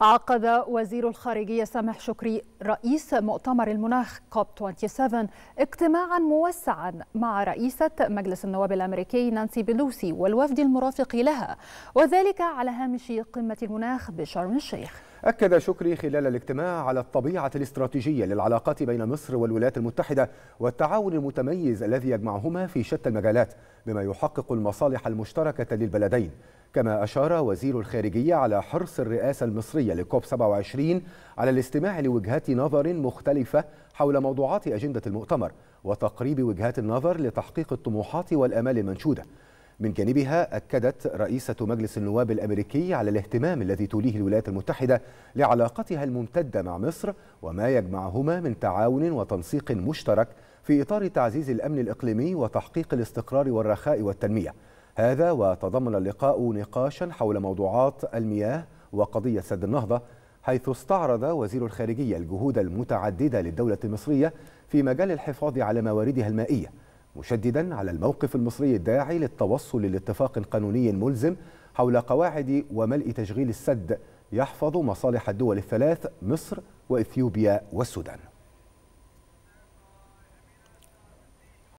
عقد وزير الخارجية سامح شكري رئيس مؤتمر المناخ كوب 27 اجتماعا موسعا مع رئيسة مجلس النواب الأمريكي نانسي بيلوسي والوفد المرافق لها وذلك على هامش قمة المناخ بشرم الشيخ أكد شكري خلال الاجتماع على الطبيعة الاستراتيجية للعلاقات بين مصر والولايات المتحدة والتعاون المتميز الذي يجمعهما في شتى المجالات بما يحقق المصالح المشتركة للبلدين كما أشار وزير الخارجية على حرص الرئاسة المصرية لكوب 27 على الاستماع لوجهات نظر مختلفة حول موضوعات أجندة المؤتمر وتقريب وجهات النظر لتحقيق الطموحات والآمال المنشودة من جانبها أكدت رئيسة مجلس النواب الأمريكي على الاهتمام الذي توليه الولايات المتحدة لعلاقتها الممتدة مع مصر وما يجمعهما من تعاون وتنسيق مشترك في إطار تعزيز الأمن الإقليمي وتحقيق الاستقرار والرخاء والتنمية هذا وتضمن اللقاء نقاشا حول موضوعات المياه وقضية سد النهضة حيث استعرض وزير الخارجية الجهود المتعددة للدولة المصرية في مجال الحفاظ على مواردها المائية مشددا على الموقف المصري الداعي للتوصل لاتفاق قانوني ملزم حول قواعد وملء تشغيل السد يحفظ مصالح الدول الثلاث مصر واثيوبيا والسودان